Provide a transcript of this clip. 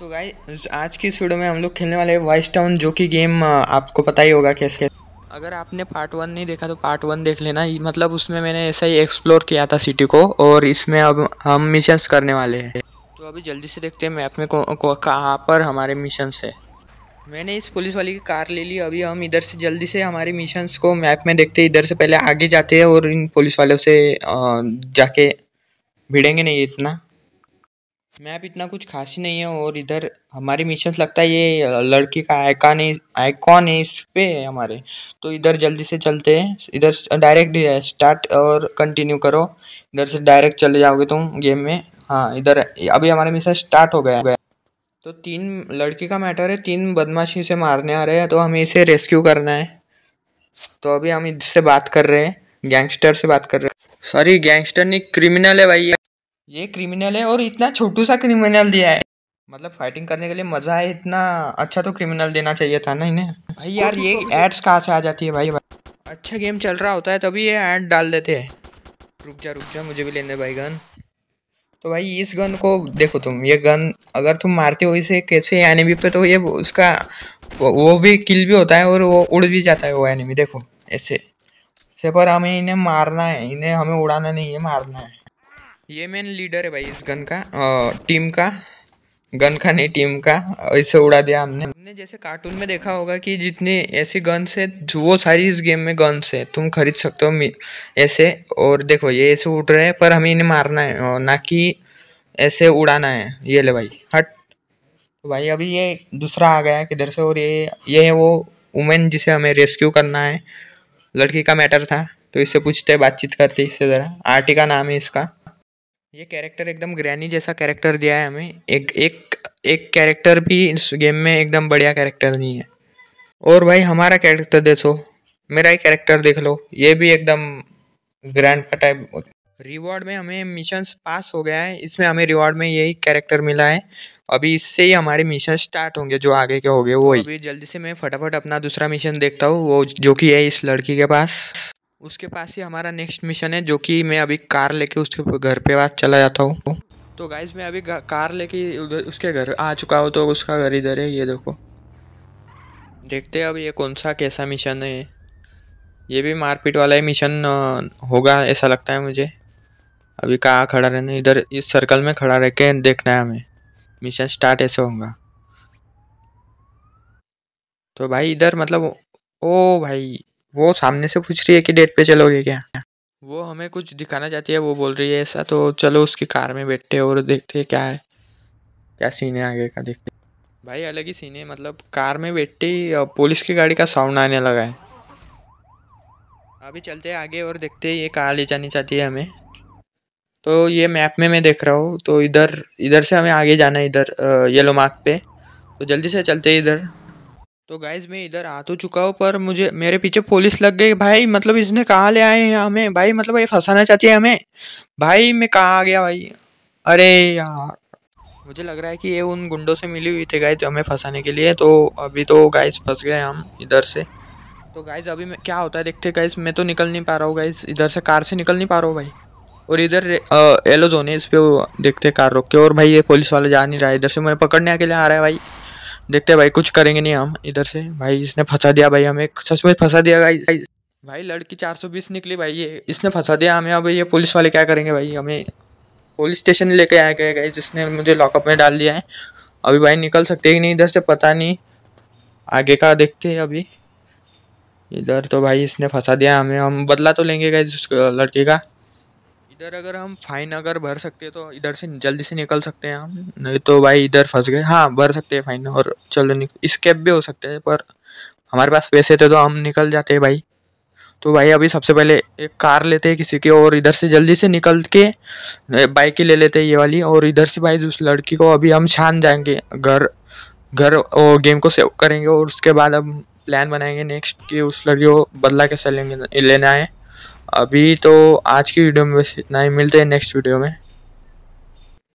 तो गाइस आज की वीडियो में हम लोग खेलने वाले वाइस टाउन जो कि गेम आपको पता ही होगा कैसे अगर आपने पार्ट वन नहीं देखा तो पार्ट वन देख लेना मतलब उसमें मैंने ऐसा ही एक्सप्लोर किया था सिटी को और इसमें अब हम मिशंस करने वाले हैं तो अभी जल्दी से देखते हैं मैप में कहाँ पर हमारे मिशंस है मैंने इस पुलिस वाली की कार ले ली अभी हम इधर से जल्दी से हमारे मिशंस को मैप में देखते इधर से पहले आगे जाते हैं और इन पुलिस वालों से जाके भिड़ेंगे नहीं इतना मैप इतना कुछ खास ही नहीं है और इधर हमारे मिशन लगता है ये लड़की का आइकॉन है आइकॉन है इस पे है हमारे तो इधर जल्दी से चलते हैं इधर डायरेक्ट स्टार्ट और कंटिन्यू करो इधर से डायरेक्ट चले जाओगे तुम गेम में हाँ इधर अभी हमारा मिशन स्टार्ट हो गया है तो तीन लड़की का मैटर है तीन बदमाशी से मारने आ रहे हैं तो हमें इसे रेस्क्यू करना है तो अभी हम इससे बात कर रहे हैं गैंगस्टर से बात कर रहे हैं सॉरी गैंगस्टर नहीं क्रिमिनल है भाई ये क्रिमिनल है और इतना छोटू सा क्रिमिनल दिया है मतलब फाइटिंग करने के लिए मज़ा है इतना अच्छा तो क्रिमिनल देना चाहिए था ना इन्हें भाई यार ये एड्स कहाँ से आ जाती है भाई भाई अच्छा गेम चल रहा होता है तभी ये ऐड डाल देते हैं रुक जा रुक जा मुझे भी लेने भाई गन तो भाई इस गन को देखो तुम ये गन अगर तुम मारते हो इसे कैसे एनिमी पे तो ये उसका वो भी किल भी होता है और वो उड़ भी जाता है वो एनिमी देखो ऐसे ऐसे पर हमें इन्हें मारना है इन्हें हमें उड़ाना नहीं है मारना है ये मेन लीडर है भाई इस गन का आ, टीम का गन का नहीं टीम का इसे उड़ा दिया हमने हमने जैसे कार्टून में देखा होगा कि जितने ऐसी गन्स है वो सारी इस गेम में गन्स है तुम खरीद सकते हो ऐसे और देखो ये ऐसे उड़ रहे हैं पर हमें इन्हें मारना है ना कि ऐसे उड़ाना है ये ले भाई हट तो भाई अभी ये दूसरा आ गया किधर से और ये ये है वो वुमेन जिसे हमें रेस्क्यू करना है लड़की का मैटर था तो इससे पूछते बातचीत करते इससे ज़रा आर्टी का नाम है इसका ये कैरेक्टर एकदम ग्रैनी जैसा कैरेक्टर दिया है हमें एक एक एक कैरेक्टर भी इस गेम में एकदम बढ़िया कैरेक्टर नहीं है और भाई हमारा कैरेक्टर देखो मेरा ही कैरेक्टर देख लो ये भी एकदम ग्रैंड का टाइप रिवॉर्ड में हमें मिशंस पास हो गया है इसमें हमें रिवॉर्ड में यही कैरेक्टर मिला है अभी इससे ही हमारे मिशन स्टार्ट होंगे जो आगे के होंगे वो अभी जल्दी से मैं फटाफट अपना दूसरा मिशन देखता हूँ वो जो कि है इस लड़की के पास उसके पास ही हमारा नेक्स्ट मिशन है जो कि मैं अभी कार लेके उसके घर पे बाद चला जाता हूँ तो गाइज मैं अभी कार लेके उधर उसके घर आ चुका हूँ तो उसका घर इधर है ये देखो देखते हैं अब ये कौन सा कैसा मिशन है ये भी मारपीट वाला ही मिशन होगा ऐसा लगता है मुझे अभी कहाँ खड़ा रहना इधर इस सर्कल में खड़ा रह के देखना है हमें मिशन स्टार्ट ऐसे होगा तो भाई इधर मतलब ओ भाई वो सामने से पूछ रही है कि डेट पे चलोगे क्या वो हमें कुछ दिखाना चाहती है वो बोल रही है ऐसा तो चलो उसकी कार में बैठते और देखते क्या है क्या सीन है आगे का देखते भाई अलग ही सीन है मतलब कार में बैठते ही पुलिस की गाड़ी का साउंड आने लगा है अभी चलते हैं आगे और देखते हैं ये कहाँ ले जानी चाहती है हमें तो ये मैप में मैं देख रहा हूँ तो इधर इधर से हमें आगे जाना है इधर येलो मार्क पे तो जल्दी से चलते हैं इधर तो गाइज मैं इधर आ तो चुका हूँ पर मुझे मेरे पीछे पुलिस लग गई भाई मतलब इसने कहा ले आए हैं हमें भाई मतलब ये फंसाना चाहती है हमें भाई मैं कहाँ आ गया भाई अरे यार मुझे लग रहा है कि ये उन गुंडों से मिली हुई थी गाइज हमें फंसाने के लिए तो अभी तो गाइज फंस गए हम इधर से तो गाइज अभी मैं क्या होता है देखते गाइज मैं तो निकल नहीं पा रहा हूँ गाइज इधर से कार से निकल नहीं पा रहा हूँ भाई और इधर येलो जोन है इस पर देखते कार रोक के और भाई ये पुलिस वाला जा नहीं रहा है इधर से मुझे पकड़ने के लिए आ रहा है भाई देखते हैं भाई कुछ करेंगे नहीं हम इधर से भाई इसने फंसा दिया भाई हमें सच में फंसा दिया भाई भाई लड़की 420 निकली भाई ये इसने फंसा दिया हमें अब ये पुलिस वाले क्या करेंगे भाई हमें पुलिस स्टेशन लेके आए गए गए जिसने मुझे लॉकअप में डाल दिया है अभी भाई निकल सकते ही नहीं इधर से पता नहीं आगे का देखते हैं अभी इधर तो भाई इसने फंसा दिया हमें हम बदला तो लेंगे गए लड़के का इधर अगर हम फाइन अगर भर सकते तो इधर से जल्दी से निकल सकते हैं हम नहीं तो भाई इधर फंस गए हाँ भर सकते हैं फाइन और चलो स्केप भी हो सकते हैं पर हमारे पास पैसे थे तो हम निकल जाते हैं भाई तो भाई अभी सबसे पहले एक कार लेते हैं किसी के और इधर से जल्दी से निकल के बाइक ही ले लेते हैं ये वाली और इधर से भाई उस लड़की को अभी हम छान जाएंगे घर घर और गेम को सेव करेंगे और उसके बाद हम प्लान बनाएंगे नेक्स्ट कि उस लड़की को बदला कैसे लेंगे लेना है अभी तो आज की वीडियो में बस इतना ही मिलते हैं नेक्स्ट वीडियो में